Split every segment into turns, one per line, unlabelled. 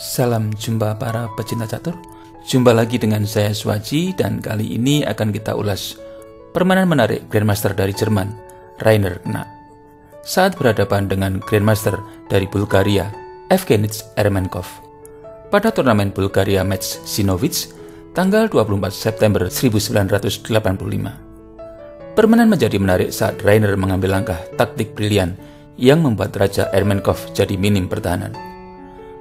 Salam jumpa para pecinta catur. Jumpa lagi dengan saya Swaji dan kali ini akan kita ulas permainan menarik Grandmaster dari Jerman, Rainer Knapp. Saat berhadapan dengan Grandmaster dari Bulgaria, Evgenich Ermenkov. Pada turnamen Bulgaria Match Sinovic, tanggal 24 September 1985. Permainan menjadi menarik saat Rainer mengambil langkah taktik brilian yang membuat Raja Ermenkov jadi minim pertahanan.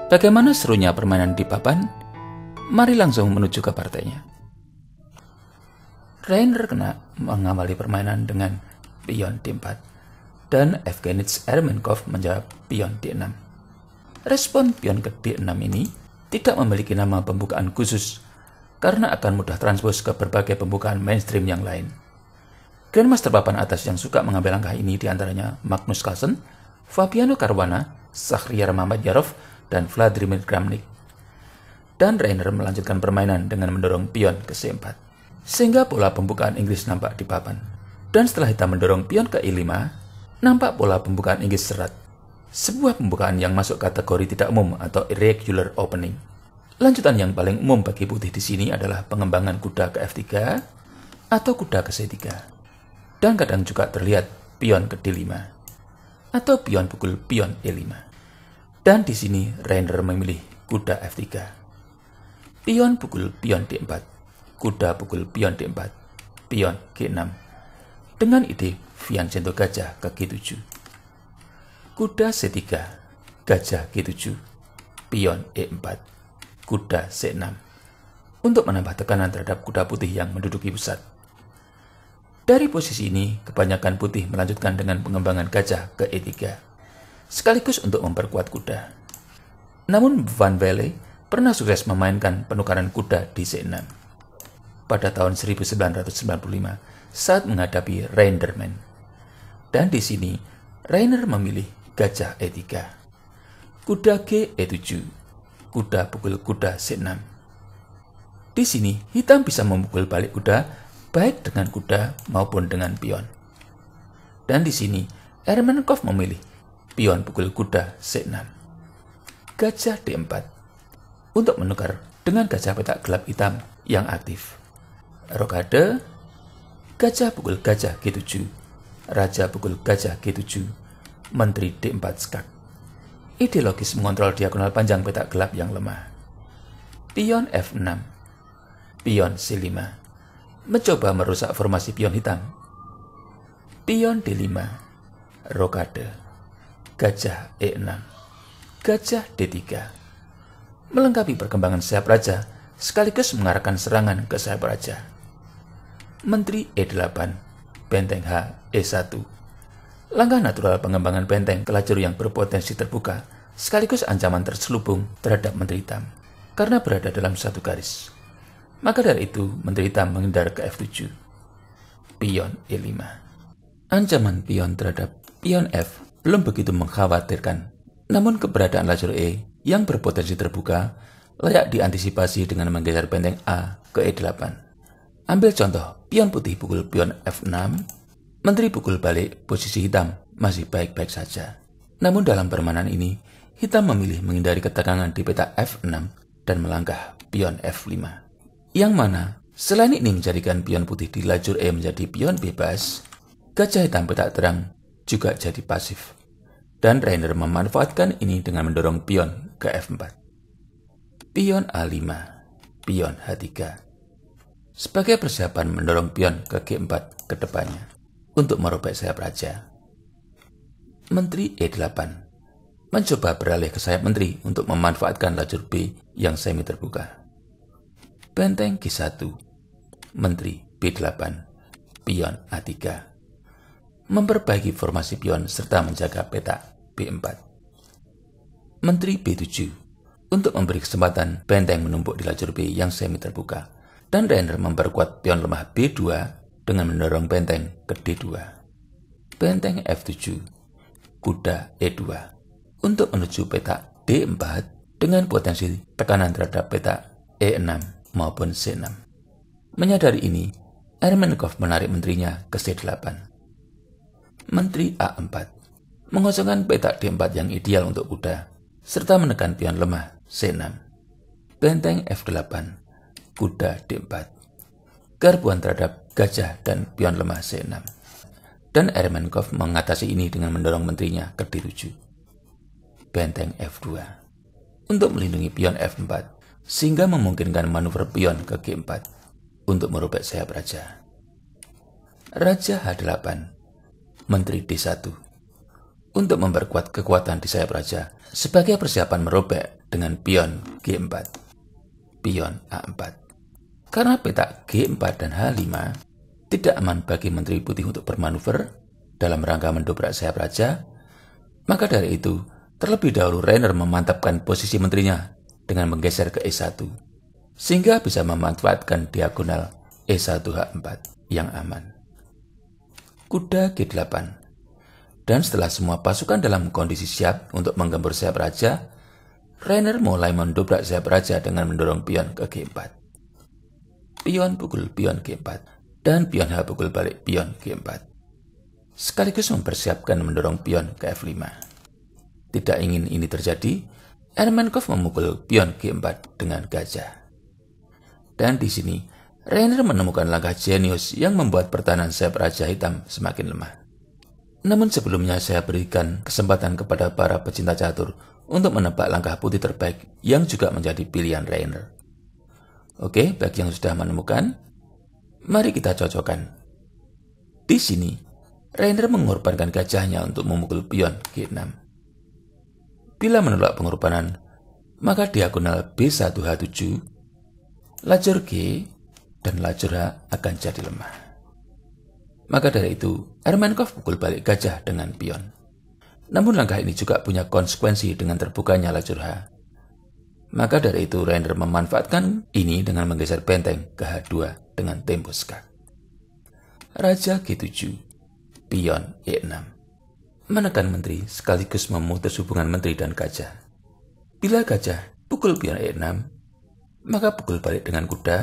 Bagaimana serunya permainan di papan? Mari langsung menuju ke partainya. Rainer kena mengamali permainan dengan pion D4 dan Evgenich Ermenkov menjawab pion D6. Respon pion ke D6 ini tidak memiliki nama pembukaan khusus karena akan mudah transpos ke berbagai pembukaan mainstream yang lain. Grandmaster papan atas yang suka mengambil langkah ini diantaranya Magnus Carlsen, Fabiano Caruana, Zahriar Mamadyarov, dan Vladimir Kramnik. Dan Rainer melanjutkan permainan dengan mendorong pion ke C4, sehingga pola pembukaan Inggris nampak di papan. Dan setelah hitam mendorong pion ke E5, nampak pola pembukaan Inggris serat, sebuah pembukaan yang masuk kategori tidak umum atau irregular opening. Lanjutan yang paling umum bagi putih di sini adalah pengembangan kuda ke F3 atau kuda ke C3. Dan kadang juga terlihat pion ke D5 atau pion pukul pion E5. Dan di sini Rainer memilih kuda f3. Pion pukul pion d4. Kuda pukul pion d4. Pion g6. Dengan ide Vian gajah ke g7. Kuda c3. Gajah g7. Pion e4. Kuda c6. Untuk menambah tekanan terhadap kuda putih yang menduduki pusat. Dari posisi ini, kebanyakan putih melanjutkan dengan pengembangan gajah ke E3 sekaligus untuk memperkuat kuda. Namun Van Velle pernah sukses memainkan penukaran kuda di C6. Pada tahun 1995 saat menghadapi Reinderman. Dan di sini Rainer memilih gajah E3, kuda G E7, kuda pukul kuda C6. Di sini hitam bisa memukul balik kuda baik dengan kuda maupun dengan pion. Dan di sini Ermenkov memilih Pion pukul kuda C6. Gajah D4. Untuk menukar dengan gajah petak gelap hitam yang aktif. Rokade, gajah pukul gajah G7, raja pukul gajah G7, menteri D4 skak. Ideologis mengontrol diagonal panjang petak gelap yang lemah. Pion F6, pion C5, mencoba merusak formasi pion hitam. Pion D5, rokade gajah E6, gajah D3. Melengkapi perkembangan sayap raja, sekaligus mengarahkan serangan ke sayap raja. Menteri E8, benteng H E1. Langkah natural pengembangan benteng ke lajur yang berpotensi terbuka, sekaligus ancaman terselubung terhadap Menteri Hitam, karena berada dalam satu garis. Maka dari itu, Menteri Hitam menghindar ke F7. Pion E5 Ancaman pion terhadap pion F belum begitu mengkhawatirkan. Namun keberadaan lajur E yang berpotensi terbuka layak diantisipasi dengan menggeser benteng A ke E8. Ambil contoh, pion putih pukul pion F6, menteri pukul balik posisi hitam masih baik-baik saja. Namun dalam permainan ini, hitam memilih menghindari ketegangan di peta F6 dan melangkah pion F5. Yang mana, selain ini menjadikan pion putih di lajur E menjadi pion bebas, gajah hitam petak terang juga jadi pasif dan Rainer memanfaatkan ini dengan mendorong pion ke F4. Pion A5, pion H3. Sebagai persiapan mendorong pion ke G4 ke depannya untuk merobek sayap raja. Menteri E8 mencoba beralih ke sayap menteri untuk memanfaatkan lajur B yang semi terbuka. Benteng G1, menteri B8, pion A3 memperbaiki formasi pion serta menjaga peta B4. Menteri B7 untuk memberi kesempatan benteng menumpuk di lajur B yang semi terbuka dan Rainer memperkuat pion lemah B2 dengan mendorong benteng ke D2. Benteng F7, kuda E2 untuk menuju petak D4 dengan potensi tekanan terhadap petak E6 maupun C6. Menyadari ini, Ermenkov menarik menterinya ke C8. Menteri A4 mengosongkan petak D4 yang ideal untuk kuda, serta menekan pion lemah C6, benteng F8, kuda D4, garbuan terhadap gajah dan pion lemah C6. Dan Ermenkov mengatasi ini dengan mendorong menterinya ke D7, benteng F2, untuk melindungi pion F4, sehingga memungkinkan manuver pion ke G4 untuk merobek sayap raja. Raja H8, Menteri D1, untuk memperkuat kekuatan di sayap raja sebagai persiapan merobek dengan pion G4, pion A4. Karena petak G4 dan H5 tidak aman bagi Menteri Putih untuk bermanuver dalam rangka mendobrak sayap raja, maka dari itu terlebih dahulu Rainer memantapkan posisi menterinya dengan menggeser ke E1, sehingga bisa memanfaatkan diagonal E1H4 yang aman. Kuda G8 dan setelah semua pasukan dalam kondisi siap untuk menggempur sayap raja, Rainer mulai mendobrak sayap raja dengan mendorong pion ke G4. Pion pukul pion G4 dan pion H pukul balik pion G4. Sekaligus mempersiapkan mendorong pion ke F5. Tidak ingin ini terjadi, Ermenkov memukul pion G4 dengan gajah. Dan di sini, Rainer menemukan langkah jenius yang membuat pertahanan sayap raja hitam semakin lemah. Namun sebelumnya saya berikan kesempatan kepada para pecinta catur untuk menebak langkah putih terbaik yang juga menjadi pilihan Rainer. Oke, bagi yang sudah menemukan, mari kita cocokkan. Di sini, Rainer mengorbankan gajahnya untuk memukul pion G6. Bila menolak pengorbanan, maka diagonal B1H7, lajur G, dan lajur H akan jadi lemah. Maka dari itu, Ermenkov pukul balik gajah dengan pion. Namun langkah ini juga punya konsekuensi dengan terbukanya lajur H. Maka dari itu, Rainer memanfaatkan ini dengan menggeser benteng ke H2 dengan tempo skak. Raja G7, pion E6. Menekan menteri sekaligus memutus hubungan menteri dan gajah. Bila gajah pukul pion E6, maka pukul balik dengan kuda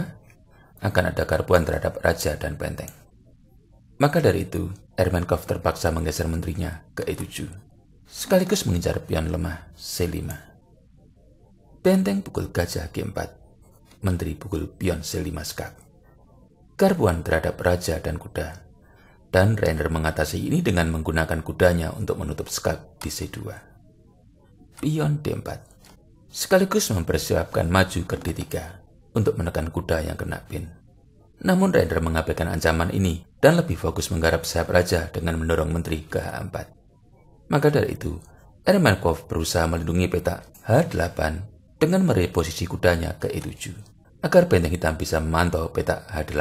akan ada karbuan terhadap raja dan benteng. Maka dari itu, Ermenkov terpaksa menggeser menterinya ke E7, sekaligus mengincar pion lemah C5. Benteng pukul gajah G4, menteri pukul pion C5 skak. Garbuan terhadap raja dan kuda, dan Rainer mengatasi ini dengan menggunakan kudanya untuk menutup skak di C2. Pion D4, sekaligus mempersiapkan maju ke D3 untuk menekan kuda yang kena pin. Namun Rainer mengabaikan ancaman ini dan lebih fokus menggarap sayap raja dengan mendorong menteri ke H4. Maka dari itu, Ermankov berusaha melindungi peta H8 dengan mereposisi kudanya ke E7 agar benteng hitam bisa memantau peta H8.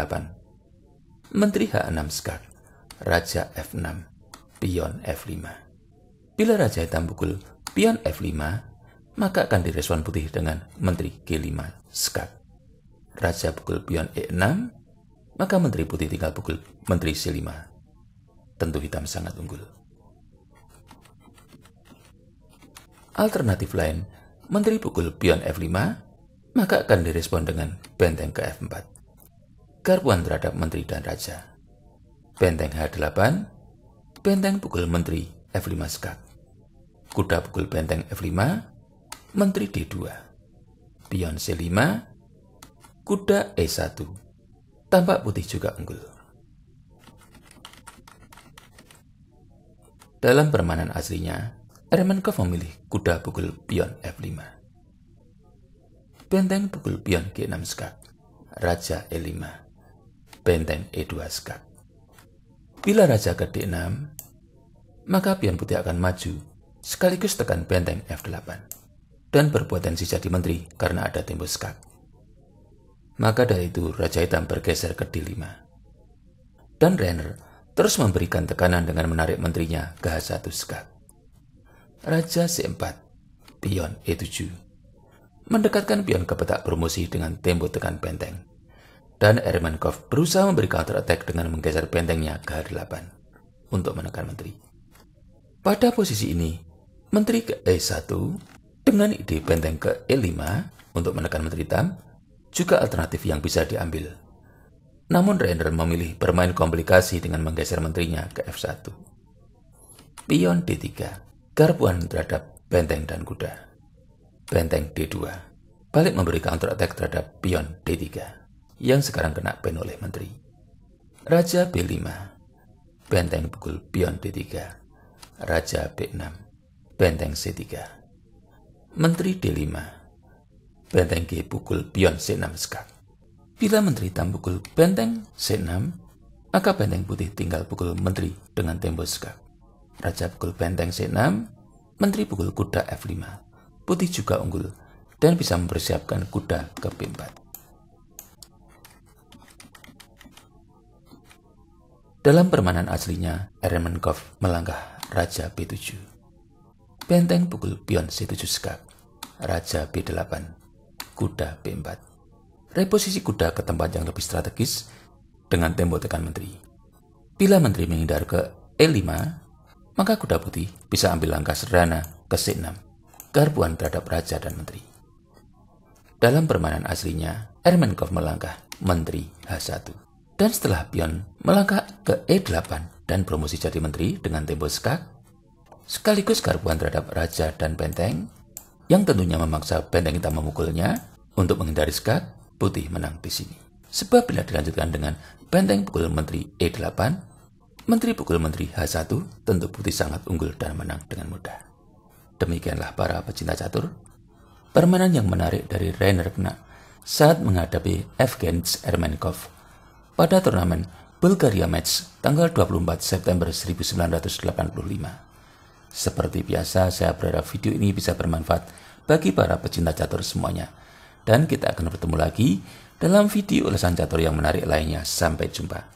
Menteri H6 Skak, Raja F6, Pion F5. Bila Raja Hitam pukul Pion F5, maka akan direspon putih dengan Menteri G5 Skak. Raja pukul Pion E6, maka Menteri Putih tinggal pukul Menteri C5. Tentu hitam sangat unggul. Alternatif lain, Menteri pukul pion F5, maka akan direspon dengan benteng ke F4. Garpuan terhadap Menteri dan Raja. Benteng H8, benteng pukul Menteri F5 skak. Kuda pukul benteng F5, Menteri D2. Pion C5, kuda E1 tampak putih juga unggul. Dalam permainan aslinya, Ermenkov memilih kuda pukul pion F5. Benteng pukul pion G6 skak, raja E5, benteng E2 skak. Bila raja ke D6, maka pion putih akan maju sekaligus tekan benteng F8 dan berpotensi jadi menteri karena ada tembus skak. Maka dari itu Raja Hitam bergeser ke D5. Dan Renner terus memberikan tekanan dengan menarik menterinya ke H1 skak. Raja C4, pion E7. Mendekatkan pion ke petak promosi dengan tembok tekan benteng. Dan Ermenkov berusaha memberi counter attack dengan menggeser bentengnya ke H8 untuk menekan menteri. Pada posisi ini, menteri ke E1 dengan ide benteng ke E5 untuk menekan menteri hitam juga alternatif yang bisa diambil. Namun Reiner memilih bermain komplikasi dengan menggeser menterinya ke F1. Pion D3, garpuan terhadap benteng dan kuda. Benteng D2, balik memberi counter attack terhadap pion D3, yang sekarang kena pen oleh menteri. Raja B5, benteng pukul pion D3, Raja B6, benteng C3. Menteri D5, benteng bentengge pukul pion C6 sekak. Bila menteri tam pukul benteng C6, maka benteng putih tinggal pukul menteri dengan tempo sekak. Raja pukul benteng C6, menteri pukul kuda F5. Putih juga unggul dan bisa mempersiapkan kuda ke B4. Dalam permainan aslinya, Eremenkov melangkah Raja B7. Benteng pukul pion C7 skak, Raja B8 kuda B4. Reposisi kuda ke tempat yang lebih strategis dengan tembok tekan menteri. Bila menteri menghindar ke E5, maka kuda putih bisa ambil langkah sederhana ke C6, garbuan terhadap raja dan menteri. Dalam permainan aslinya, Ermenkov melangkah menteri H1. Dan setelah pion melangkah ke E8 dan promosi jadi menteri dengan tembok skak, sekaligus garbuan terhadap raja dan benteng, yang tentunya memaksa benteng hitam memukulnya untuk menghindari skak putih menang di sini. Sebab bila dilanjutkan dengan benteng pukul menteri E8, menteri pukul menteri H1 tentu putih sangat unggul dan menang dengan mudah. Demikianlah para pecinta catur, permainan yang menarik dari Rainer Knack saat menghadapi Evgeny Ermenkov pada turnamen Bulgaria Match tanggal 24 September 1985. Seperti biasa, saya berharap video ini bisa bermanfaat bagi para pecinta catur semuanya. Dan kita akan bertemu lagi dalam video ulasan catur yang menarik lainnya. Sampai jumpa.